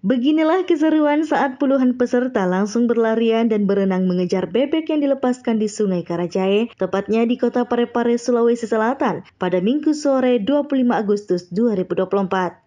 Beginilah keseruan saat puluhan peserta langsung berlarian dan berenang mengejar bebek yang dilepaskan di Sungai Karajae, tepatnya di kota Parepare, Sulawesi Selatan, pada Minggu sore 25 Agustus 2024.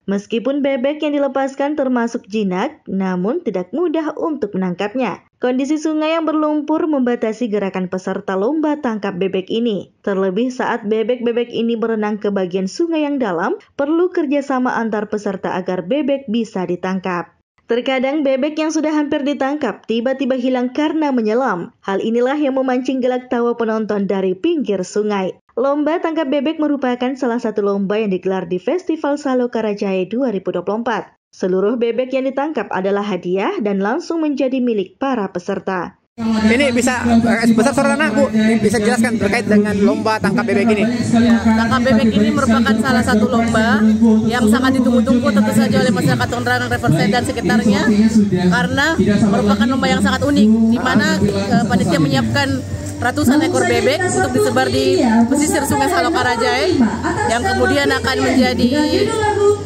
Meskipun bebek yang dilepaskan termasuk jinak, namun tidak mudah untuk menangkapnya. Kondisi sungai yang berlumpur membatasi gerakan peserta lomba tangkap bebek ini. Terlebih saat bebek-bebek ini berenang ke bagian sungai yang dalam, perlu kerjasama antar peserta agar bebek bisa ditangkap. Terkadang bebek yang sudah hampir ditangkap tiba-tiba hilang karena menyelam. Hal inilah yang memancing gelak tawa penonton dari pinggir sungai. Lomba tangkap bebek merupakan salah satu lomba yang digelar di Festival Salo Karajaya 2024. Seluruh bebek yang ditangkap adalah hadiah dan langsung menjadi milik para peserta. Ini bisa eh, besar saudara bu, bisa jelaskan terkait dengan lomba tangkap bebek ini. Ya, tangkap bebek ini merupakan salah satu lomba yang sangat ditunggu-tunggu tentu saja oleh masyarakat Tondrang Riverside dan sekitarnya karena merupakan lomba yang sangat unik di mana uh, panitia menyiapkan ratusan ekor bebek untuk disebar di pesisir Sungai Salokaraja yang kemudian akan menjadi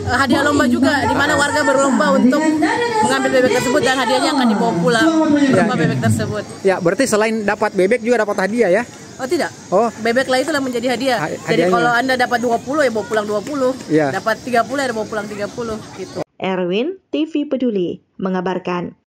Eh, hadiah lomba juga di mana warga berlomba untuk mengambil bebek tersebut dan hadiahnya akan dibawa pulang berupa ya, bebek tersebut. Ya, berarti selain dapat bebek juga dapat hadiah ya? Oh tidak. Oh. Bebek lah itulah menjadi hadiah. Ha Jadi kalau Anda dapat 20 ya bawa pulang 20. Ya. Dapat 30 ya bawa pulang 30 gitu. Erwin TV Peduli mengabarkan.